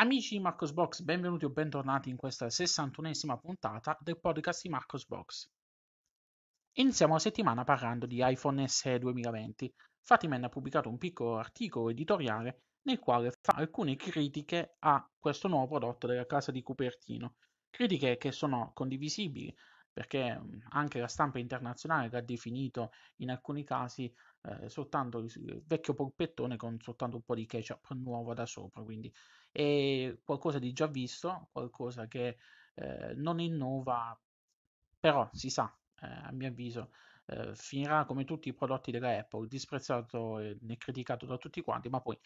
Amici di Marcosbox, benvenuti o bentornati in questa 61esima puntata del podcast di Marcosbox. Iniziamo la settimana parlando di iPhone SE 2020. Fatiman ha pubblicato un piccolo articolo editoriale nel quale fa alcune critiche a questo nuovo prodotto della casa di Cupertino. Critiche che sono condivisibili, perché mhmm, anche la stampa internazionale l'ha definito in alcuni casi eh, soltanto il eh, vecchio polpettone con soltanto un po' di ketchup nuovo da sopra, quindi è qualcosa di già visto, qualcosa che eh, non innova, però si sa, eh, a mio avviso, eh, finirà come tutti i prodotti della Apple, disprezzato e criticato da tutti quanti, ma poi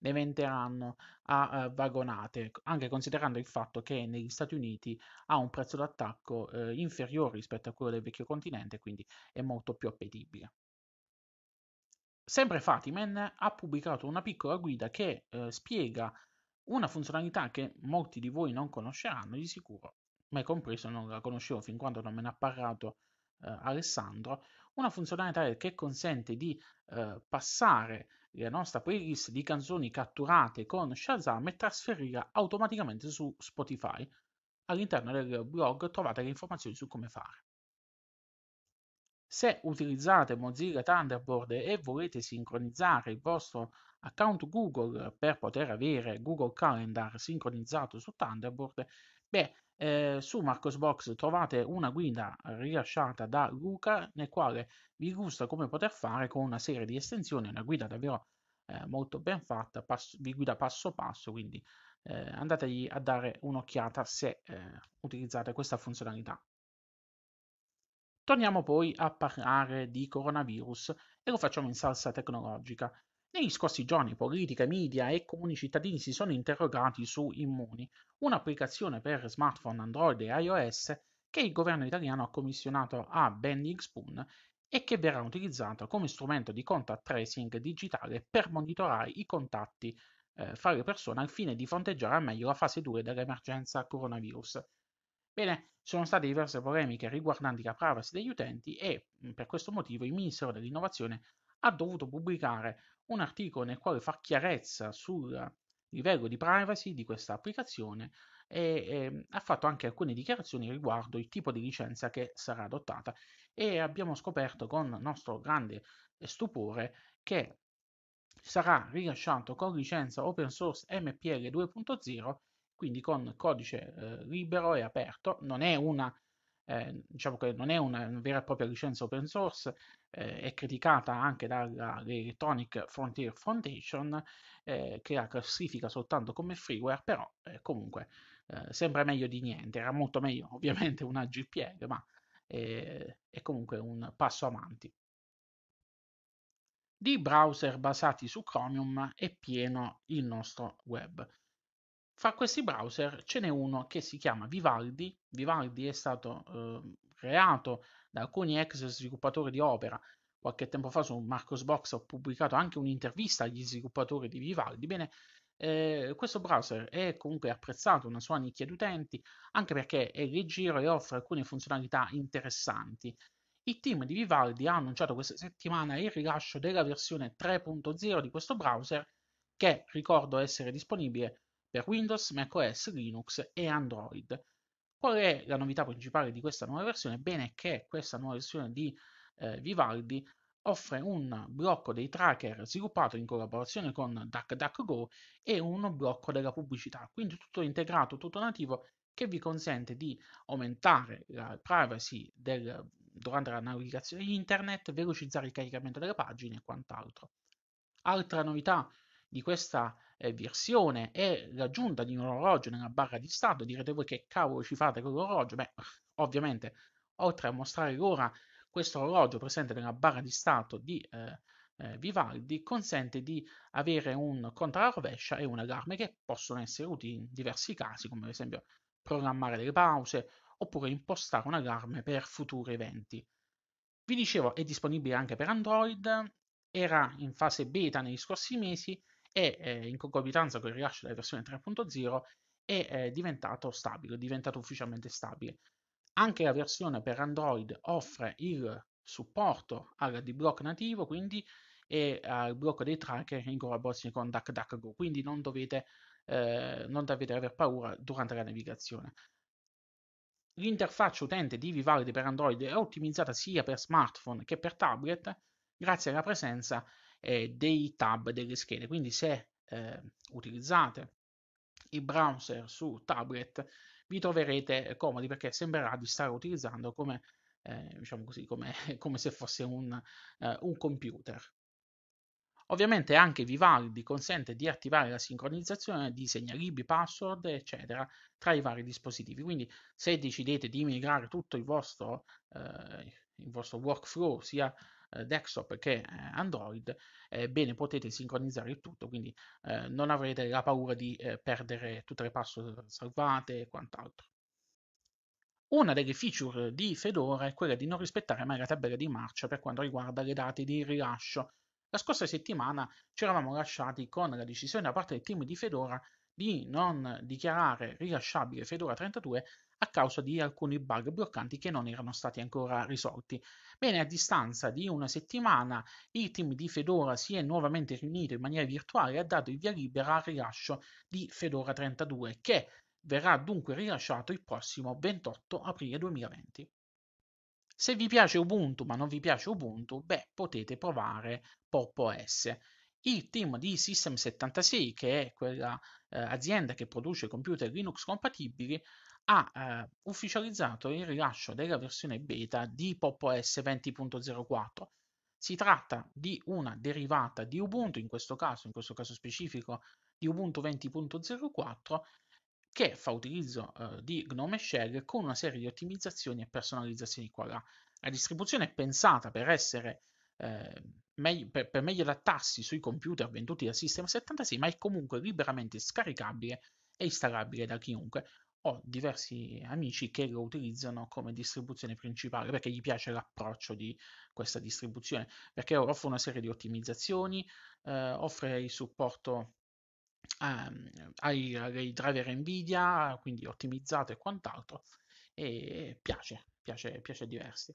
ne venderanno a eh, vagonate, ecco, anche considerando il fatto che negli Stati Uniti ha un prezzo d'attacco eh, inferiore rispetto a quello del vecchio continente, quindi è molto più appetibile. Sempre Fatiman ha pubblicato una piccola guida che eh, spiega una funzionalità che molti di voi non conosceranno di sicuro, me compreso non la conoscevo fin quando non me ne ha parlato eh, Alessandro, una funzionalità che consente di eh, passare la nostra playlist di canzoni catturate con Shazam e trasferirla automaticamente su Spotify. All'interno del blog trovate le informazioni su come fare. Se utilizzate Mozilla Thunderbird e volete sincronizzare il vostro account Google per poter avere Google Calendar sincronizzato su Thunderbird, Beh, eh, su Marcosbox trovate una guida rilasciata da Luca nel quale vi gusta come poter fare con una serie di estensioni, una guida davvero eh, molto ben fatta, passo, vi guida passo passo, quindi eh, andategli a dare un'occhiata se eh, utilizzate questa funzionalità. Torniamo poi a parlare di coronavirus e lo facciamo in salsa tecnologica. Negli scorsi giorni politica, media e comuni cittadini si sono interrogati su Immuni, un'applicazione per smartphone Android e iOS che il governo italiano ha commissionato a Bendy Spoon e che verrà utilizzata come strumento di contact tracing digitale per monitorare i contatti eh, fra le persone al fine di fronteggiare al meglio la fase 2 dell'emergenza coronavirus. Bene, sono state diverse polemiche riguardanti la privacy degli utenti e mm, per questo motivo il Ministero dell'Innovazione ha dovuto pubblicare un articolo nel quale fa chiarezza sul livello di privacy di questa applicazione e eh, ha fatto anche alcune dichiarazioni riguardo il tipo di licenza che sarà adottata e abbiamo scoperto con nostro grande stupore che sarà rilasciato con licenza open source MPL 2.0 quindi con codice eh, libero e aperto non è una eh, diciamo che non è una, una, vera e propria licenza open source, eh, è criticata anche dall'Electronic Frontier Foundation eh, che la classifica soltanto come freeware, però eh, comunque eh, sembra meglio di niente, era molto meglio ovviamente una GPL, ma eh, è comunque un passo avanti. Di browser basati su Chromium è pieno il nostro web. Fra questi browser ce n'è uno che si chiama Vivaldi. Vivaldi è stato eh, creato da alcuni ex sviluppatori di Opera. Qualche tempo fa su Marcosbox ho pubblicato anche un'intervista agli sviluppatori di Vivaldi. Bene, eh, questo browser è comunque apprezzato, una sua nicchia di utenti, anche perché è leggero e offre alcune funzionalità interessanti. Il team di Vivaldi ha annunciato questa settimana il rilascio della versione 3.0 di questo browser, che ricordo essere disponibile per Windows, macOS, Linux e Android. Qual è la novità principale di questa nuova versione? Bene che questa nuova versione di eh, Vivaldi offre un blocco dei tracker sviluppato in collaborazione con DuckDuckGo e un blocco della pubblicità, quindi tutto integrato, tutto nativo che vi consente di aumentare la privacy del, durante la navigazione internet, velocizzare il caricamento delle pagine e quant'altro. Altra novità di questa eh, versione e l'aggiunta di un orologio nella barra di stato, direte voi che cavolo ci fate con l'orologio? Beh, ovviamente, oltre a mostrare l'ora, questo orologio presente nella barra di stato di eh, eh, Vivaldi consente di avere un contrarovescia e un un'allarme che possono essere utili in diversi casi, come ad esempio programmare delle pause oppure impostare un un'allarme per futuri eventi. Vi dicevo, è disponibile anche per Android, era in fase beta negli scorsi mesi e eh, in concomitanza con il rilascio della versione 3.0 è eh, diventato stabile, è diventato ufficialmente stabile. Anche la versione per Android offre il supporto al D-Block nativo, quindi e al blocco dei tracker in collaborazione con DuckDuckGo, quindi non dovete, eh, non dovete aver paura durante la navigazione. L'interfaccia utente di Vivaldi per Android è ottimizzata sia per smartphone che per tablet grazie alla presenza eh, dei tab delle schede. Quindi se eh, utilizzate il browser su tablet vi troverete comodi perché sembrerà di stare utilizzando come, eh, diciamo così, come, come se fosse un, eh, un computer. Ovviamente anche Vivaldi consente di attivare la sincronizzazione di segnalibri, password, eccetera, tra i vari dispositivi. Quindi se decidete di migrare tutto il vostro, eh, il vostro workflow, sia eh, desktop che Android, eh, bene potete sincronizzare il tutto, quindi eh, non avrete la paura di perdere tutte le password salvate e quant'altro. Una delle feature di Fedora è quella di non rispettare mai la tabella di marcia per quanto riguarda le date di rilascio. La scorsa settimana ci eravamo lasciati con la decisione da parte del team di Fedora di non dichiarare rilasciabile Fedora 32 a causa di alcuni bug bloccanti che non erano stati ancora risolti. Bene, a distanza di una settimana il team di Fedora si è nuovamente riunito in maniera virtuale e ha dato il via libera al rilascio di Fedora 32 che verrà dunque rilasciato il prossimo 28 aprile 2020. Se vi piace Ubuntu ma non vi piace Ubuntu, beh, potete provare Pop OS. Il team di System76, che è quella eh, azienda che produce computer Linux compatibili, ha eh, ufficializzato il rilascio della versione beta di Pop OS 20.04. Si tratta di una derivata di Ubuntu, in questo caso, in questo caso specifico, di Ubuntu 20.04 che fa utilizzo eh, di Gnome Shell con una serie di ottimizzazioni e personalizzazioni qua là. La distribuzione è pensata per essere eh, meglio, per, per, meglio adattarsi sui computer venduti da System 76, ma è comunque liberamente scaricabile e installabile da chiunque ho diversi amici che lo utilizzano come distribuzione principale perché gli piace l'approccio di questa distribuzione, perché offre una serie di ottimizzazioni, eh, offre il supporto ehm, ai, ai, driver Nvidia, quindi ottimizzato e quant'altro, e piace, piace, piace a diversi.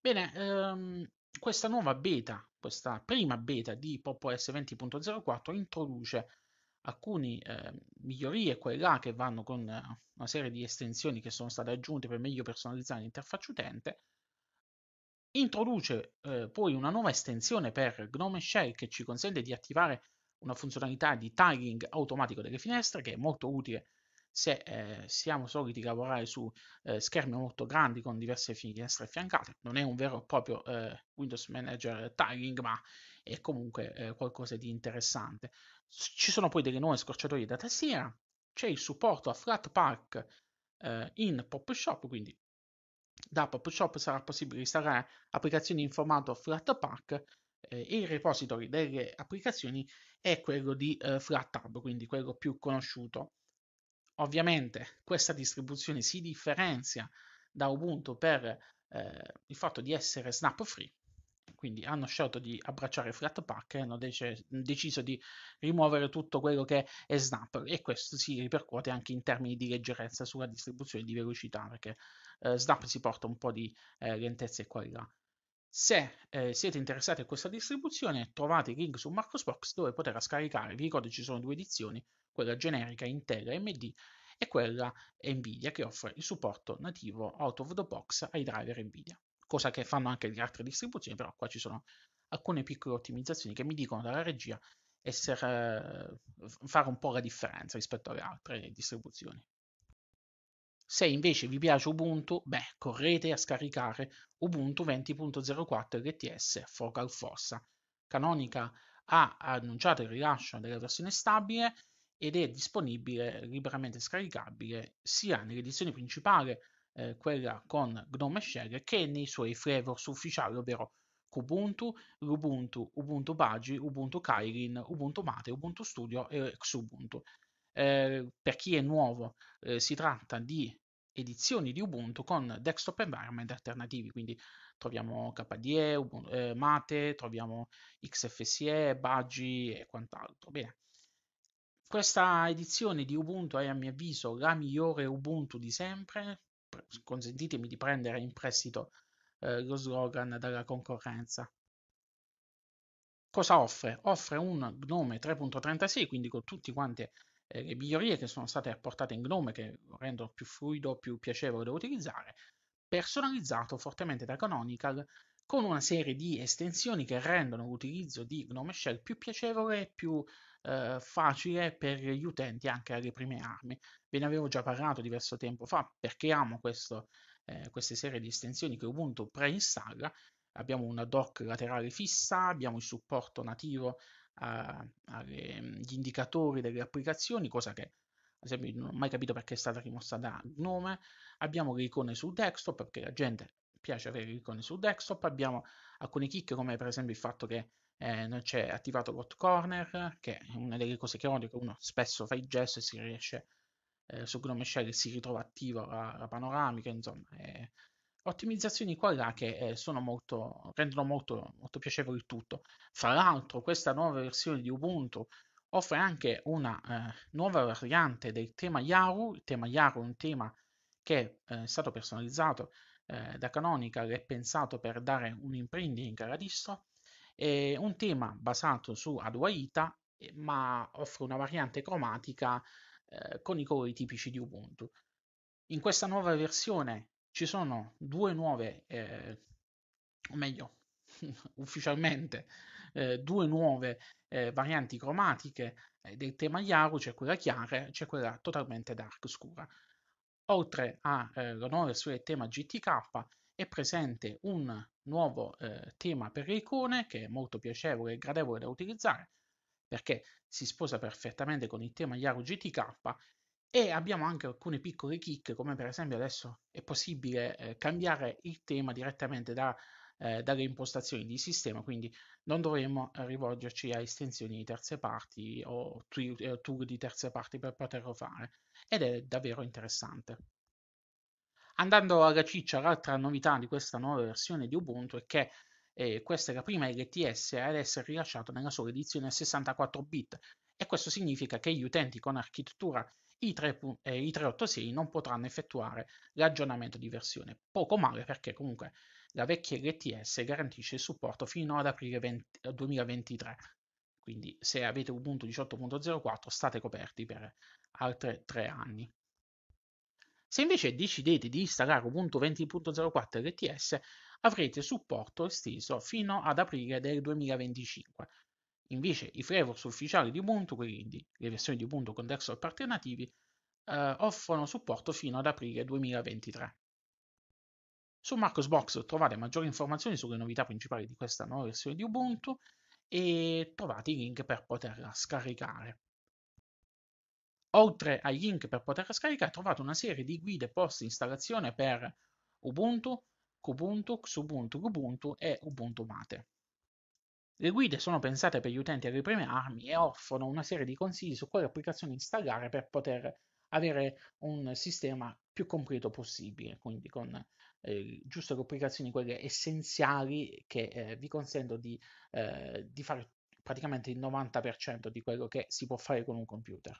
Bene, um, questa nuova beta, questa prima beta di PopOS 20.04 introduce alcune eh, migliorie qua e là che vanno con eh, una serie di estensioni che sono state aggiunte per meglio personalizzare l'interfaccia utente, introduce eh, poi una nuova estensione per Gnome Shell che ci consente di attivare una funzionalità di tagging automatico delle finestre che è molto utile se eh, siamo soliti lavorare su eh, schermi molto grandi con diverse finestre affiancate, non è un vero e proprio eh, Windows Manager tiling, ma è comunque eh, qualcosa di interessante. Ci sono poi delle nuove scorciatoie da tastiera, c'è il supporto a Flatpak eh, in PopShop, quindi da PopShop sarà possibile installare applicazioni in formato Flatpak eh, il repository delle applicazioni è quello di eh, FlatTab, quindi quello più conosciuto. Ovviamente questa distribuzione si differenzia da Ubuntu per eh, il fatto di essere snap free, quindi hanno scelto di abbracciare Flatpak e hanno dec- deciso di rimuovere tutto quello che è snap e questo si ripercuote anche in termini di leggerezza sulla distribuzione di velocità perché eh, snap si porta un po' di eh, lentezza e qua e là. Se eh, siete interessati a questa distribuzione, trovate il link su Marcosbox dove poterla scaricare. Vi ricordo che ci sono due edizioni, quella generica Intel AMD e quella Nvidia che offre il supporto nativo out of the box ai driver Nvidia, cosa che fanno anche le altre distribuzioni, però qua ci sono alcune piccole ottimizzazioni che mi dicono dalla regia essere, eh, fare un po' la differenza rispetto alle altre distribuzioni. Se invece vi piace Ubuntu, beh, correte a scaricare Ubuntu 20.04 LTS Focal Fossa. Canonica ha annunciato il rilascio della versione stabile ed è disponibile liberamente scaricabile sia nell'edizione principale, eh, quella con GNOME Shell, che nei suoi flavors ufficiali, ovvero Kubuntu, Ubuntu, Ubuntu Pagi, Ubuntu Kylin, Ubuntu Mate, Ubuntu Studio e Xubuntu. Ehm, per chi è nuovo, eh, si tratta di edizioni di Ubuntu con desktop environment alternativi, quindi troviamo KDE, Ubuntu, eh, Mate, troviamo XFSE, Bagi e quant'altro. Bene. Questa edizione di Ubuntu è a mio avviso la migliore Ubuntu di sempre, consentitemi di prendere in prestito eh, lo slogan dalla concorrenza. Cosa offre? Offre un Gnome 3.36, quindi con tutti quanti eh, le migliorie che sono state apportate in Gnome che lo rendono più fluido, più piacevole da utilizzare, personalizzato fortemente da Canonical con una serie di estensioni che rendono l'utilizzo di Gnome Shell più piacevole e più eh, facile per gli utenti anche alle prime armi. Ve ne avevo già parlato diverso tempo fa perché amo questo, eh, queste serie di estensioni che Ubuntu preinstalla. Abbiamo una dock laterale fissa, abbiamo il supporto nativo agli mhmm, indicatori delle applicazioni, cosa che ad esempio non ho mai capito perché è stata rimossa da Gnome, abbiamo le icone sul desktop perché la gente piace avere le icone sul desktop, abbiamo alcune chicche come per esempio il fatto che eh, non c'è attivato l'hot corner, che è una delle cose che odio, che uno spesso fa il gesto e si riesce eh, su Gnome Shell e si ritrova attiva la, la panoramica, insomma, è, ottimizzazioni qua e là che eh, molto, rendono molto, molto piacevole il tutto. Fra l'altro questa nuova versione di Ubuntu offre anche una eh, nuova variante del tema Yaru. Il tema Yaru è un tema che eh, è stato personalizzato eh, da Canonical e pensato per dare un imprinting alla distro. È un tema basato su Aduaita, eh, ma offre una variante cromatica eh, con i colori tipici di Ubuntu. In questa nuova versione ci sono due nuove, eh, o meglio, ufficialmente, eh, due nuove eh, varianti cromatiche eh, del tema Yaru, c'è quella chiara e c'è quella totalmente dark scura. Oltre all'onore eh, sul tema GTK è presente un nuovo eh, tema per le icone che è molto piacevole e gradevole da utilizzare perché si sposa perfettamente con il tema Yaru GTK e abbiamo anche alcune piccole chicche, come per esempio adesso è possibile eh, cambiare il tema direttamente da, eh, dalle impostazioni di sistema, quindi non dovremo eh, rivolgerci a estensioni di terze parti o eh, tool di terze parti per poterlo fare, ed è davvero interessante. Andando alla ciccia, l'altra novità di questa nuova versione di Ubuntu è che eh, questa è la prima LTS ad essere rilasciata nella sola edizione 64 bit, e questo significa che gli utenti con architettura i, 386 eh, non potranno effettuare l'aggiornamento di versione. Poco male perché comunque la vecchia LTS garantisce il supporto fino ad aprile 20, 2023. Eh, Quindi se avete Ubuntu 18.04 state coperti per altri tre anni. Se invece decidete di installare Ubuntu 20.04 LTS avrete supporto esteso fino ad aprile del 2025, Invece i flavors ufficiali di Ubuntu, quindi le versioni di Ubuntu con desktop alternativi, eh, offrono supporto fino ad aprile 2023. Su Marcosbox trovate maggiori informazioni sulle novità principali di questa nuova versione di Ubuntu e trovate i link per poterla scaricare. Oltre ai link per poterla scaricare trovate una serie di guide post installazione per Ubuntu, Kubuntu, Xubuntu, Ubuntu e Ubuntu Mate. Le guide sono pensate per gli utenti alle prime armi e offrono una serie di consigli su quale applicazione installare per poter avere un sistema più completo possibile, quindi con eh, giusto applicazioni quelle essenziali che eh, vi consentono di, eh, di fare praticamente il 90% di quello che si può fare con un computer.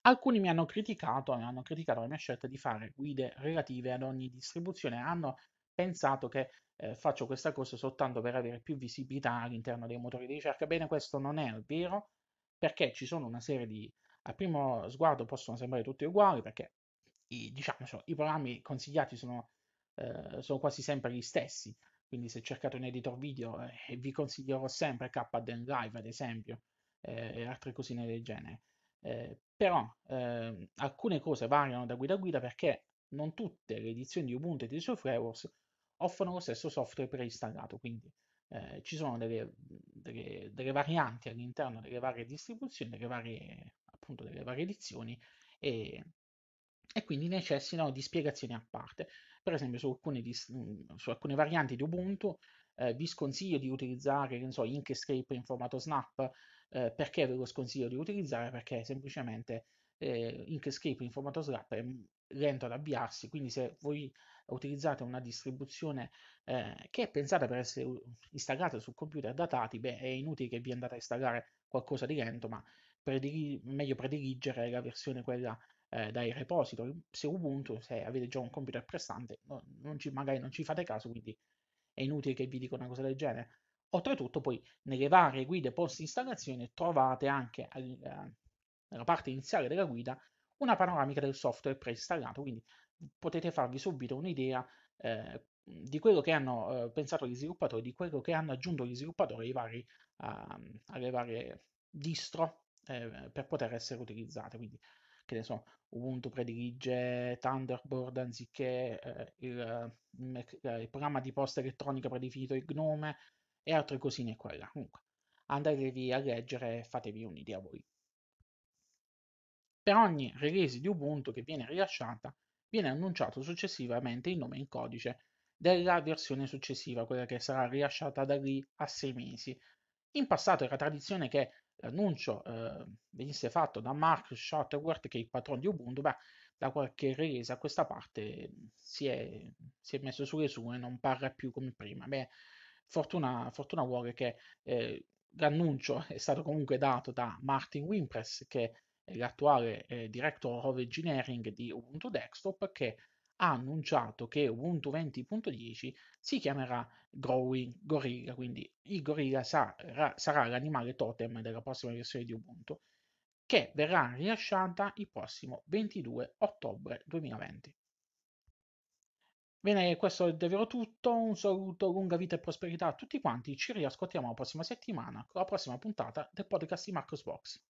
Alcuni mi hanno criticato, hanno criticato la mia scelta di fare guide relative ad ogni distribuzione, hanno pensato che eh, faccio questa cosa soltanto per avere più visibilità all'interno dei motori di ricerca. Bene, questo non è vero, perché ci sono una serie di... A primo sguardo possono sembrare tutti uguali, perché i, diciamo, cioè, i programmi consigliati sono, eh, sono, quasi sempre gli stessi, quindi se cercate un editor video eh, vi consiglierò sempre KDEN Live, ad esempio, eh, e altre cosine del genere. Eh, però ehm, alcune cose variano da guida a guida perché non tutte le edizioni di Ubuntu e di Surfreworks offrono lo stesso software preinstallato, quindi eh, ci sono delle, delle, delle, varianti all'interno delle varie distribuzioni, delle varie, appunto, delle varie edizioni e, e quindi necessitano di spiegazioni a parte. Per esempio su alcune, mm, su alcune varianti di Ubuntu eh, vi sconsiglio di utilizzare so, Inkscape in formato snap, eh, perché ve lo sconsiglio di utilizzare? Perché semplicemente eh, Inkscape in formato snap è lento ad avviarsi, quindi se voi utilizzate una distribuzione eh, che è pensata per essere installata sul computer da datati, beh, è inutile che vi andate a installare qualcosa di lento, ma predili- meglio prediligere la versione quella eh, dai repository. Se Ubuntu, se avete già un computer prestante, non ci, magari non ci fate caso, quindi è inutile che vi dica una cosa del genere. Oltretutto, poi nelle varie guide post installazione trovate anche eh, nella parte iniziale della guida una panoramica del software preinstallato, quindi potete farvi subito un'idea eh, di quello che hanno eh, pensato gli sviluppatori, di quello che hanno aggiunto gli sviluppatori ai vari, uh, alle varie distro eh, per poter essere utilizzate. Quindi, che ne so, Ubuntu predilige Thunderbird anziché eh, il, mm, eh, il, programma di posta elettronica predefinito il Gnome e altre cosine qua Comunque, andatevi a leggere e fatevi un'idea voi. Per ogni release di Ubuntu che viene rilasciata, viene annunciato successivamente il nome in codice della versione successiva, quella che sarà rilasciata da lì a sei mesi. In passato era tradizione che l'annuncio eh, venisse fatto da Mark Shuttleworth, che è il patrono di Ubuntu, ma da qualche release a questa parte si è, si è messo sulle sue, e non parla più come prima. Beh, fortuna, fortuna vuole che eh, l'annuncio è stato comunque dato da Martin Wimpress, che eh, l'attuale eh, Director of Engineering di Ubuntu Desktop, che ha annunciato che Ubuntu 20.10 si chiamerà Growing Gorilla, quindi il gorilla sarà, sarà l'animale totem della prossima versione di Ubuntu, che verrà rilasciata il prossimo 22 ottobre 2020. Bene, questo è davvero tutto, un saluto, lunga vita e prosperità a tutti quanti, ci riascoltiamo la prossima settimana con la prossima puntata del podcast di Marcos Box.